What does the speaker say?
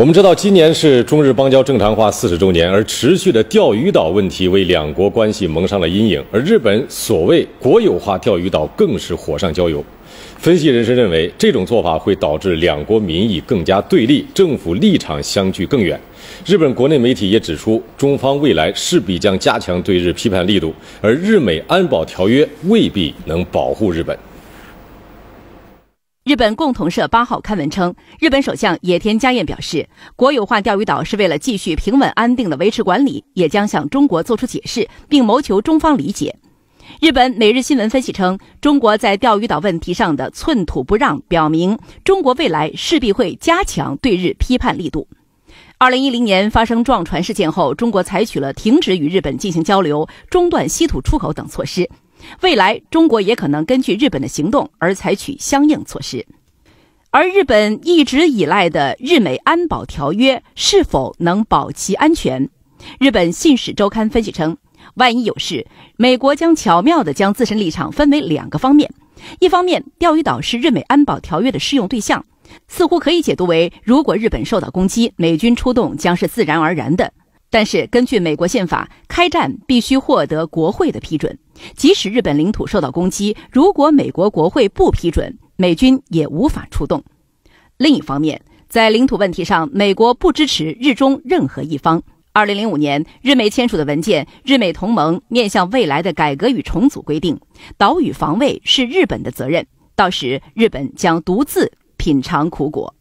我们知道，今年是中日邦交正常化四十周年，而持续的钓鱼岛问题为两国关系蒙上了阴影，而日本所谓国有化钓鱼岛更是火上浇油。分析人士认为，这种做法会导致两国民意更加对立，政府立场相距更远。日本国内媒体也指出，中方未来势必将加强对日批判力度，而日美安保条约未必能保护日本。日本共同社八号刊文称，日本首相野田佳彦表示，国有化钓鱼岛是为了继续平稳安定的维持管理，也将向中国作出解释，并谋求中方理解。日本每日新闻分析称，中国在钓鱼岛问题上的寸土不让，表明中国未来势必会加强对日批判力度。二零一零年发生撞船事件后，中国采取了停止与日本进行交流、中断稀土出口等措施。未来，中国也可能根据日本的行动而采取相应措施。而日本一直以来的日美安保条约是否能保其安全？日本《信使》周刊分析称，万一有事，美国将巧妙地将自身立场分为两个方面：一方面，钓鱼岛是日美安保条约的适用对象，似乎可以解读为，如果日本受到攻击，美军出动将是自然而然的。但是，根据美国宪法，开战必须获得国会的批准。即使日本领土受到攻击，如果美国国会不批准，美军也无法出动。另一方面，在领土问题上，美国不支持日中任何一方。二零零五年，日美签署的文件《日美同盟面向未来的改革与重组》规定，岛屿防卫是日本的责任，到时日本将独自品尝苦果。